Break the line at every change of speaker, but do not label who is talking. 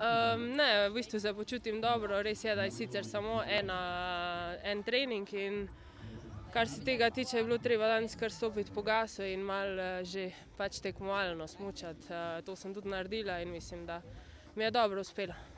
Um, ne, v bistvu se počutim dobro, res je, da je sicer samo ena, en trening. In, kar se tega tiče, je bilo treba danes kar stopiti po gasu in malo eh, že pač tekmovalno smučati. Uh, to sem tudi naredila in mislim, da mi je dobro uspelo.